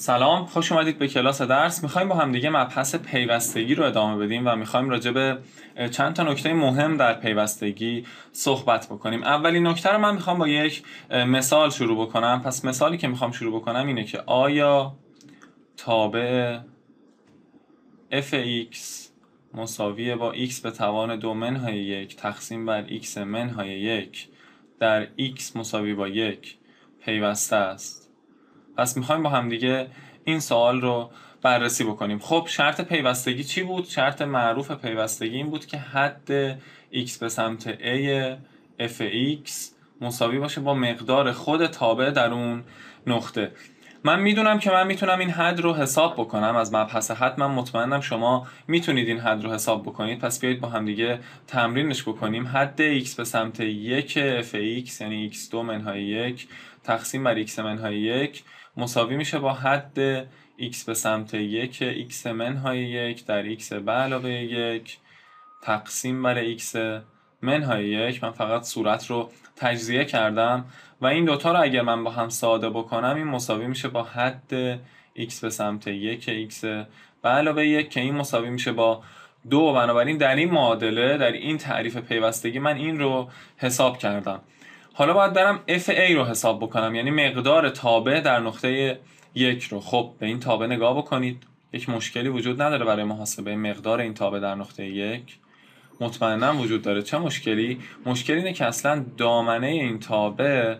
سلام خوش اومدید به کلاس درس میخوایم با همدیگه مبحث پیوستگی رو ادامه بدیم و میخوایم راجع به چند تا نکته مهم در پیوستگی صحبت بکنیم اولین نکته رو من میخوام با یک مثال شروع بکنم پس مثالی که میخوام شروع بکنم اینه که آیا تابع fx مساوی با x به توان دو منهای یک تقسیم بر x منهای یک در x مساوی با یک پیوسته است پس میخوایم با همدیگه این سوال رو بررسی بکنیم خب شرط پیوستگی چی بود؟ شرط معروف پیوستگی این بود که حد x به سمت a FX مساوی باشه با مقدار خود تابع در اون نقطه من میدونم که من میتونم این حد رو حساب بکنم از مبحث حد من مطمئنم شما میتونید این حد رو حساب بکنید پس بیایید با هم دیگه تمرینش بکنیم حد x به سمت یک f یعنی x یعنی x2 منهای یک تقسیم بر x منهای یک مساوی میشه با حد x به سمت یک x منهای یک در x به علاوه یک تقسیم بر x منهای یک من فقط صورت رو تجزیه کردم و این دوتا رو اگر من با هم ساده بکنم این مساوی میشه با حد x به سمت یک x به علاوه یک که این مساوی میشه با دو بنابراین در این معادله در این تعریف پیوستگی من این رو حساب کردم حالا باید برم FA رو حساب بکنم یعنی مقدار تابع در نقطه یک رو خب به این تابع نگاه بکنید یک مشکلی وجود نداره برای محاسبه مقدار این تابع در نقطه یک مطمئنا وجود داره چه مشکلی مشکل اینه که اصلا دامنه این تابه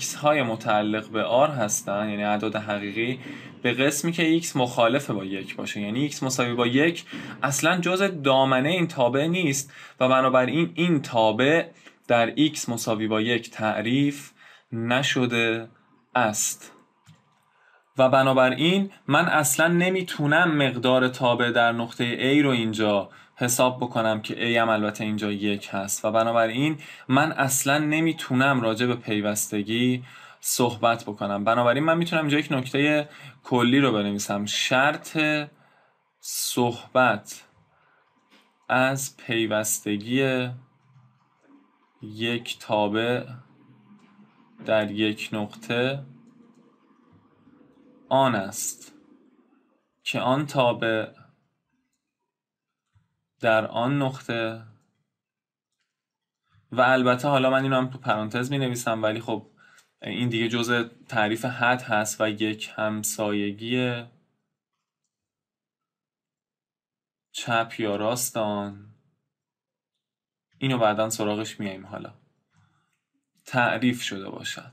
x های متعلق به r هستن یعنی اعداد حقیقی به قسمی که x مخالف با یک باشه یعنی x مساوی با یک اصلا جز دامنه این تابع نیست و بنابراین این تابع در x مساوی با یک تعریف نشده است و بنابراین من اصلا نمیتونم مقدار تابع در نقطه A رو اینجا حساب بکنم که A هم البته اینجا یک هست و بنابراین من اصلا نمیتونم راجع به پیوستگی صحبت بکنم بنابراین من میتونم اینجا یک نکته کلی رو بنویسم شرط صحبت از پیوستگی یک تابع در یک نقطه آن است که آن تابع در آن نقطه و البته حالا من اینو هم تو پرانتز می نویسم ولی خب این دیگه جزء تعریف حد هست و یک همسایگی چپ یا راستان اینو بعدا سراغش میایم حالا تعریف شده باشد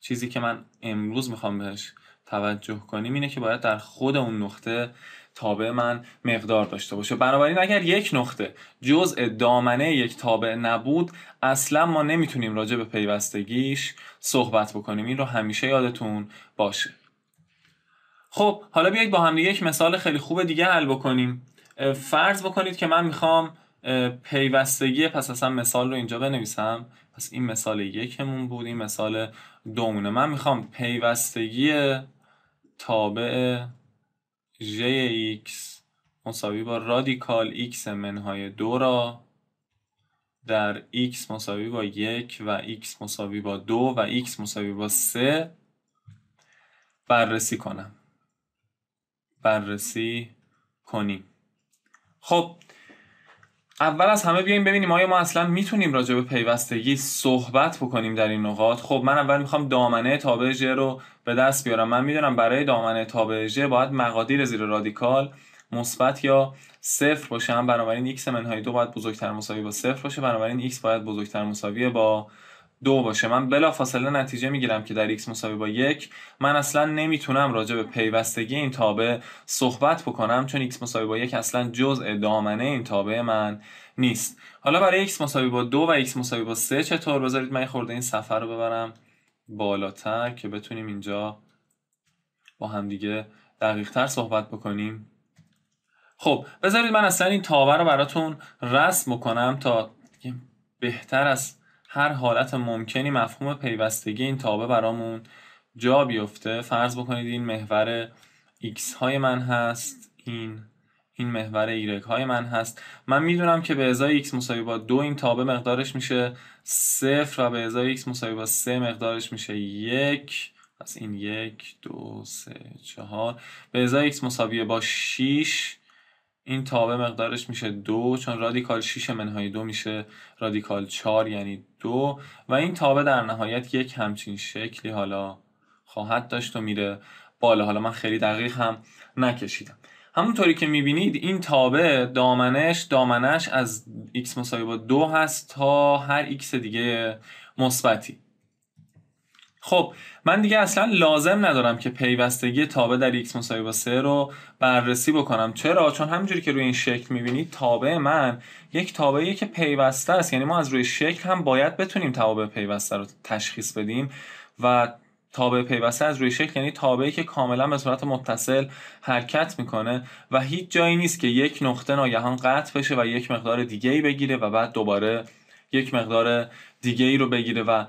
چیزی که من امروز میخوام بهش توجه کنیم اینه که باید در خود اون نقطه تابع من مقدار داشته باشه بنابراین اگر یک نقطه جزء دامنه یک تابع نبود اصلا ما نمیتونیم راجع به پیوستگیش صحبت بکنیم این رو همیشه یادتون باشه خب حالا بیایید با هم یک مثال خیلی خوب دیگه حل بکنیم فرض بکنید که من میخوام پیوستگی پس اصلا مثال رو اینجا بنویسم پس این مثال یکمون بود این مثال دومونه من میخوام پیوستگی تابع ژ x مساوی با رادیکال x منهای دو را در x مساوی با یک و x مساوی با دو و x مساوی با سه بررسی کنم بررسی کنیم خب اول از همه بیایم ببینیم آیا ما اصلا میتونیم راجع به پیوستگی صحبت بکنیم در این نقاط خب من اول میخوام دامنه تابع ژ رو به دست بیارم من میدونم برای دامنه تابع ژ باید مقادیر زیر رادیکال مثبت یا صفر باشه هم بنابراین x منهای دو باید بزرگتر مساوی با صفر باشه بنابراین x باید بزرگتر مساوی با دو باشه من فاصله نتیجه میگیرم که در x مساوی با یک من اصلا نمیتونم راجع به پیوستگی این تابع صحبت بکنم چون x مساوی با یک اصلا جزء دامنه این تابع من نیست حالا برای x مساوی با دو و x مساوی با سه چطور بذارید من خورده این سفر رو ببرم بالاتر که بتونیم اینجا با همدیگه دقیق تر صحبت بکنیم خب بذارید من اصلا این تابه رو براتون رسم بکنم تا بهتر از هر حالت ممکنی مفهوم پیوستگی این تابه برامون جا بیفته فرض بکنید این محور x های من هست این این محور y های من هست من میدونم که به ازای x مساوی با 2 این تابه مقدارش میشه صفر و به ازای x مساوی با 3 مقدارش میشه 1 پس این 1 2 3 4 به ازای x مساوی با 6 این تابه مقدارش میشه 2 چون رادیکال 6 منهای 2 میشه رادیکال 4 یعنی دو و این تابه در نهایت یک همچین شکلی حالا خواهد داشت و میره بالا حالا من خیلی دقیق هم نکشیدم همونطوری که میبینید این تابه دامنش دامنش از x مساوی با دو هست تا هر x دیگه مثبتی خب من دیگه اصلا لازم ندارم که پیوستگی تابع در x مساوی با 3 رو بررسی بکنم چرا چون همینجوری که روی این شکل میبینید تابع من یک تابعیه که پیوسته است یعنی ما از روی شکل هم باید بتونیم تابع پیوسته رو تشخیص بدیم و تابع پیوسته از روی شکل یعنی تابعی که کاملا به صورت متصل حرکت میکنه و هیچ جایی نیست که یک نقطه ناگهان قطع بشه و یک مقدار دیگه بگیره و بعد دوباره یک مقدار دیگه ای رو بگیره و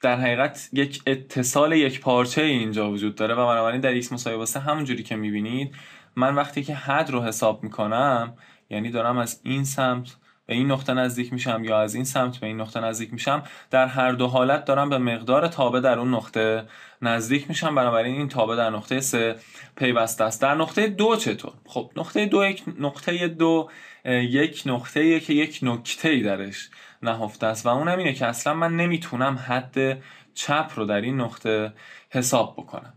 در حقیقت یک اتصال یک پارچه اینجا وجود داره و بنابراین در ایکس مساوی با سه همونجوری که میبینید من وقتی که حد رو حساب میکنم یعنی دارم از این سمت به این نقطه نزدیک میشم یا از این سمت به این نقطه نزدیک میشم در هر دو حالت دارم به مقدار تابه در اون نقطه نزدیک میشم بنابراین این تابه در نقطه سه پیوسته است در نقطه دو چطور خب نقطه دو یک نقطه دو یک نقطه که یک نکته ای درش نهفته است و اونم اینه که اصلا من نمیتونم حد چپ رو در این نقطه حساب بکنم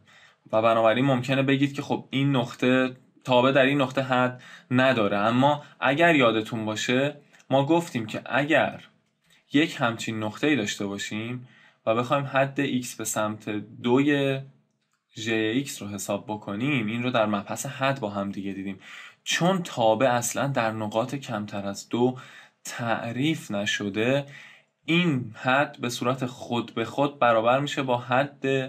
و بنابراین ممکنه بگید که خب این نقطه تابه در این نقطه حد نداره اما اگر یادتون باشه ما گفتیم که اگر یک همچین نقطه ای داشته باشیم و بخوایم حد x به سمت دوی jx رو حساب بکنیم این رو در مبحث حد با هم دیگه دیدیم چون تابه اصلا در نقاط کمتر از دو تعریف نشده این حد به صورت خود به خود برابر میشه با حد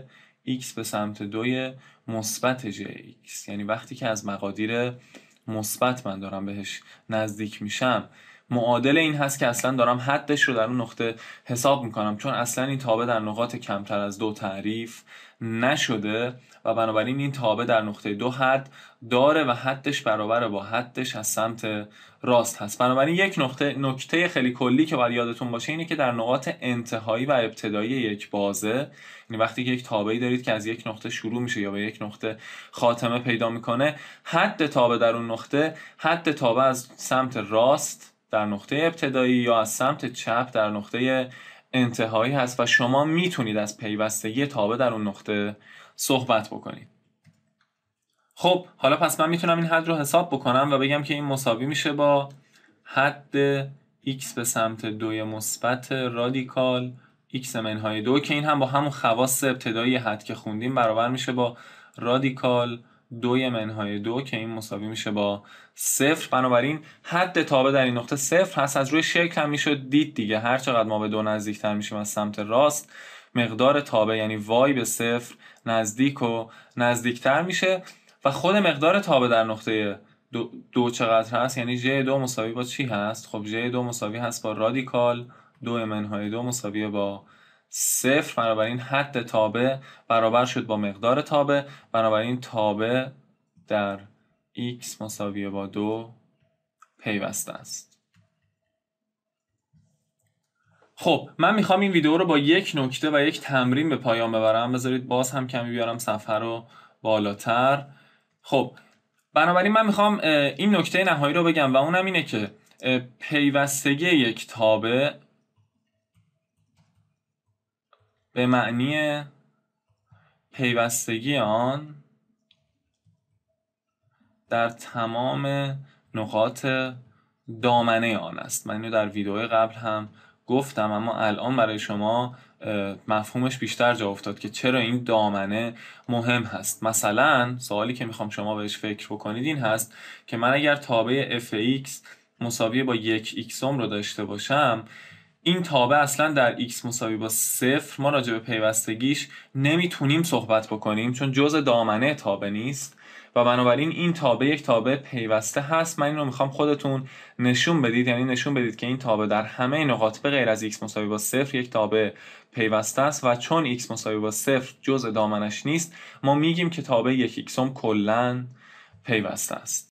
x به سمت دوی مثبت jx یعنی وقتی که از مقادیر مثبت من دارم بهش نزدیک میشم معادل این هست که اصلا دارم حدش رو در اون نقطه حساب میکنم چون اصلا این تابع در نقاط کمتر از دو تعریف نشده و بنابراین این تابه در نقطه دو حد داره و حدش برابر با حدش از سمت راست هست بنابراین یک نقطه نکته خیلی کلی که باید یادتون باشه اینه که در نقاط انتهایی و ابتدایی یک بازه یعنی وقتی که یک تابعی دارید که از یک نقطه شروع میشه یا به یک نقطه خاتمه پیدا میکنه حد تابه در اون نقطه حد تابه از سمت راست در نقطه ابتدایی یا از سمت چپ در نقطه انتهایی هست و شما میتونید از پیوستگی تابه در اون نقطه صحبت بکنید خب حالا پس من میتونم این حد رو حساب بکنم و بگم که این مساوی میشه با حد x به سمت دوی مثبت رادیکال x منهای دو که این هم با همون خواص ابتدایی حد که خوندیم برابر میشه با رادیکال دوی منهای دو که این مساوی میشه با صفر بنابراین حد تابه در این نقطه صفر هست از روی شکل هم میشه دید دیگه هر چقدر ما به دو نزدیکتر میشیم از سمت راست مقدار تابه یعنی وای به صفر نزدیک و نزدیکتر میشه و خود مقدار تابه در نقطه دو, چقدر هست یعنی j دو مساوی با چی هست خب j دو مساوی هست با رادیکال دو منهای دو مساوی با صفر بنابراین حد تابه برابر شد با مقدار تابه بنابراین تابه در x مساویه با دو پیوسته است خب من میخوام این ویدیو رو با یک نکته و یک تمرین به پایان ببرم بذارید باز هم کمی بیارم صفحه رو بالاتر خب بنابراین من میخوام این نکته نهایی رو بگم و اونم اینه که پیوستگی یک تابه به معنی پیوستگی آن در تمام نقاط دامنه آن است من اینو در ویدیو قبل هم گفتم اما الان برای شما مفهومش بیشتر جا افتاد که چرا این دامنه مهم هست مثلا سوالی که میخوام شما بهش فکر بکنید این هست که من اگر تابع fx مساوی با یک ایکسوم رو داشته باشم این تابه اصلا در x مساوی با صفر ما راجع به پیوستگیش نمیتونیم صحبت بکنیم چون جزء دامنه تابه نیست و بنابراین این تابع یک تابه پیوسته هست من این رو میخوام خودتون نشون بدید یعنی نشون بدید که این تابه در همه نقاط به غیر از x مساوی با صفر یک تابه پیوسته است و چون x مساوی با صفر جزء دامنش نیست ما میگیم که تابه یک x کلا پیوسته است